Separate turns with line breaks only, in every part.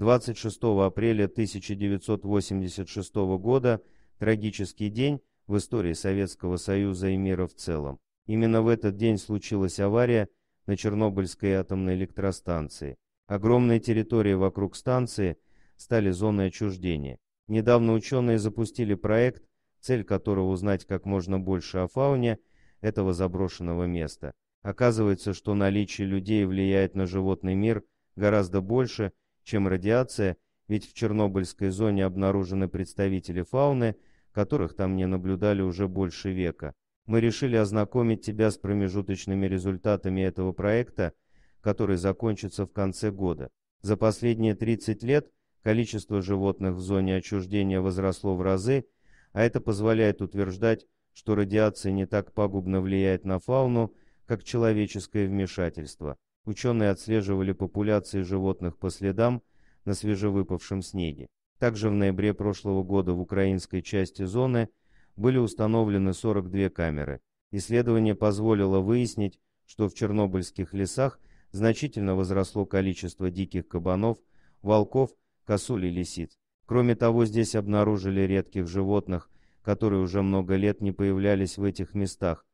26 апреля 1986 года трагический день в истории Советского Союза и мира в целом. Именно в этот день случилась авария на Чернобыльской атомной электростанции. Огромные территории вокруг станции стали зоной отчуждения. Недавно ученые запустили проект, цель которого узнать как можно больше о фауне этого заброшенного места. Оказывается, что наличие людей влияет на животный мир гораздо больше, чем радиация, ведь в Чернобыльской зоне обнаружены представители фауны, которых там не наблюдали уже больше века. Мы решили ознакомить тебя с промежуточными результатами этого проекта, который закончится в конце года. За последние 30 лет количество животных в зоне отчуждения возросло в разы, а это позволяет утверждать, что радиация не так пагубно влияет на фауну, как человеческое вмешательство. Ученые отслеживали популяции животных по следам на свежевыпавшем снеге. Также в ноябре прошлого года в украинской части зоны были установлены 42 камеры. Исследование позволило выяснить, что в чернобыльских лесах значительно возросло количество диких кабанов, волков, косуль и лисиц. Кроме того, здесь обнаружили редких животных, которые уже много лет не появлялись в этих местах,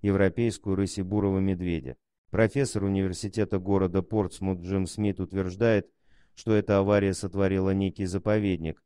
европейскую рысибурого медведя. Профессор университета города Портсмут Джим Смит утверждает, что эта авария сотворила некий заповедник.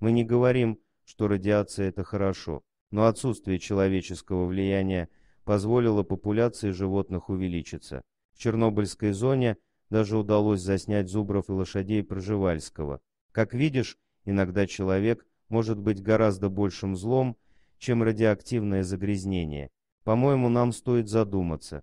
Мы не говорим, что радиация – это хорошо, но отсутствие человеческого влияния позволило популяции животных увеличиться. В Чернобыльской зоне даже удалось заснять зубров и лошадей Проживальского. Как видишь, иногда человек может быть гораздо большим злом, чем радиоактивное загрязнение. По-моему, нам стоит задуматься,